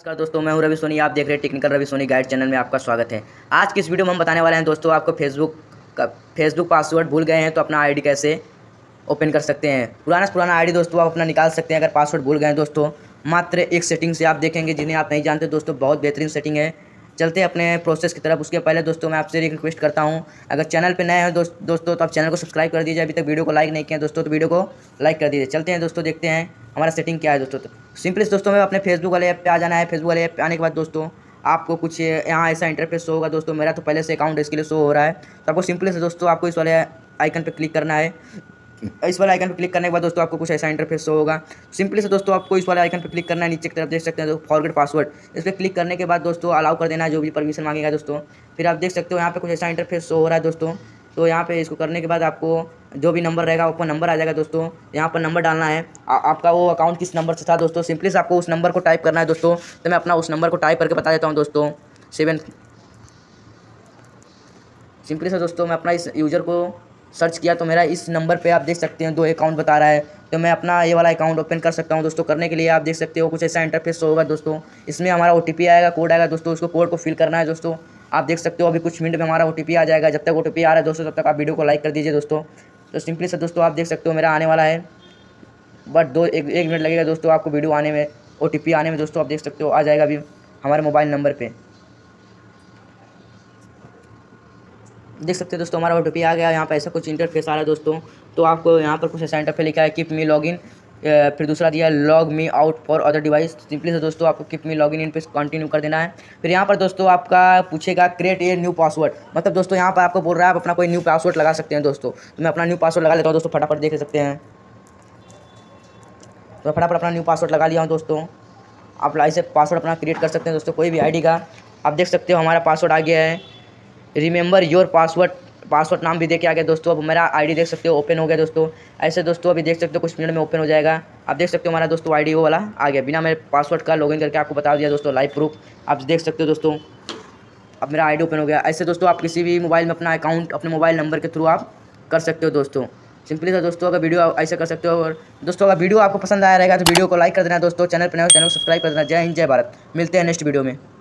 नमस्कार दोस्तों मैं हूं रवि सोनी आप देख रहे हैं technical Ravi Soni guide channel में आपका स्वागत है आज की इस वीडियो में हम बताने वाले हैं दोस्तों आपको फेसबुक का फेसबुक पासवर्ड भूल गए हैं तो अपना आईडी कैसे ओपन कर सकते हैं पुराना से पुराना आईडी दोस्तों आप अपना निकाल सकते हैं अगर पासवर्ड भूल गए दोस्तों मात्र एक सेटिंग से आप देखेंगे जिन्हें आप नहीं जानते दोस्तों बहुत बेहतरीन सेटिंग है चलते अपने प्रोसेस की तरफ उसके पहले दोस्तों मैं आपसे एक रिक्वेस्ट करता हूँ अगर चैनल पर नए हैं दोस्तों तो आप चैनल को सब्सक्राइब कर दीजिए अभी तक वीडियो को लाइक नहीं किया दोस्तों तो वीडियो को लाइक कर दीजिए चलते हैं दोस्तों देखते हैं हमारा सेटिंग क्या है दोस्तों सिंपली दोस्तों हमें अपने फेसबुक वाले ऐप पे आ जाना है फेसबुक वाले ऐप पे आने के बाद दोस्तों आपको कुछ यहाँ ऐसा इंटरफेस शो होगा दोस्तों मेरा तो पहले से अकाउंट इसके लिए शो हो रहा है तो आपको सिंपली से दोस्तों आपको इस वाले आइकन पर क्लिक करना है इस वाले आइकन पर क्लिक करने के बाद दोस्तों आपको कुछ ऐसा इंटरफेस शो होगा सिंपली से दोस्तों आपको इस वाले आइकन पर क्लिक करना है नीचे की तरफ देख सकते हैं फॉरवर्ड पासवर्ड इस पर क्लिक करने के बाद दोस्तों अलाउ कर देना है जो भी परमिशन मांगेगा दोस्तों फिर आप देख सकते हो यहाँ पर कुछ ऐसा इंटरफेस शो हो रहा है दोस्तों तो यहाँ पे इसको करने के बाद आपको जो भी नंबर रहेगा आपका नंबर आ जाएगा दोस्तों यहाँ पर नंबर डालना है आ, आपका वो अकाउंट किस नंबर से था दोस्तों सिंपली से आपको उस नंबर को टाइप करना है दोस्तों तो मैं अपना उस नंबर को टाइप करके बता देता हूँ दोस्तों सेवन सिंपली से दोस्तों मैं अपना इस यूज़र को सर्च किया तो मेरा इस नंबर पर आप देख सकते हैं दो अकाउंट बता रहा है तो मैं अपना ये वाला अकाउंट ओपन कर सकता हूँ दोस्तों करने के लिए आप देख सकते हो कुछ ऐसा इंटरफेस होगा दोस्तों इसमें हमारा ओ आएगा कोड आएगा दोस्तों उसको कोड को फिल करना है दोस्तों आप देख सकते हो अभी कुछ मिनट में हमारा ओ आ जाएगा जब तक ओ आ रहा है दोस्तों तब तक आप वीडियो को लाइक कर दीजिए दोस्तों तो सिंपली सर दोस्तों आप देख सकते हो मेरा आने वाला है बट दो एक एक मिनट लगेगा दोस्तों आपको वीडियो आने में ओ आने में दोस्तों आप देख सकते हो आ जाएगा अभी हमारे मोबाइल नंबर पर देख सकते हो दोस्तों हमारा ओ आ गया यहाँ पर ऐसा कुछ इंटरफेस आ रहा है दोस्तों तो आपको यहाँ पर कुछ ऐसा इंटरफेस लिखा है कीप मी लॉगिन फिर दूसरा दिया log me out for other device simply से दोस्तों आपको किप मी लॉग इन पे कंटिन्यू कर देना है फिर यहाँ पर दोस्तों आपका पूछेगा क्रिएट ए न्यू पासवर्ड मतलब दोस्तों यहाँ पर आपको बोल रहा है आप अपना कोई न्यू पासवर्ड लगा सकते हैं दोस्तों तो मैं अपना न्यू पासवर्ड लगा लेता हूँ दोस्तों फटाफट देख सकते हैं तो फटाफट अपना न्यू पासवर्ड लगा लिया हूँ दोस्तों आप ऐसे पासवर्ड अपना क्रिएट कर सकते हैं दोस्तों कोई भी आई का आप देख सकते हो हमारा पासवर्ड आ गया है रिमेंबर योर पासवर्ड पासवर्ड नाम भी देखे आ गया दोस्तों अब मेरा आईडी देख सकते हो ओपन हो गया दोस्तों ऐसे दोस्तों अभी देख सकते हो कुछ मिनट में ओपन हो जाएगा आप देख सकते हो हमारा दोस्तों आई वो वाला आ गया बिना मेरे पासवर्ड का लॉगिन करके आपको बता दिया दोस्तों लाइव प्रूफ आप देख सकते हो दोस्तों अब मेरा आई ओपन हो गया ऐसे दोस्तों आप किसी भी मोबाइल में अपना अकाउंट अपने मोबाइल नंबर के थ्रू आप कर सकते हो दोस्तों सिंपली सर दोस्तों अगर वीडियो ऐसे कर सकते हो और दोस्तों अगर वीडियो आपको पसंद आया रहेगा तो वीडियो को लाइक कर देना दोस्तों चैनल पर नए चैनल को सब्सक्राइब कर देना जय हिंद जय भारत मिलते हैं नेक्स्ट वीडियो में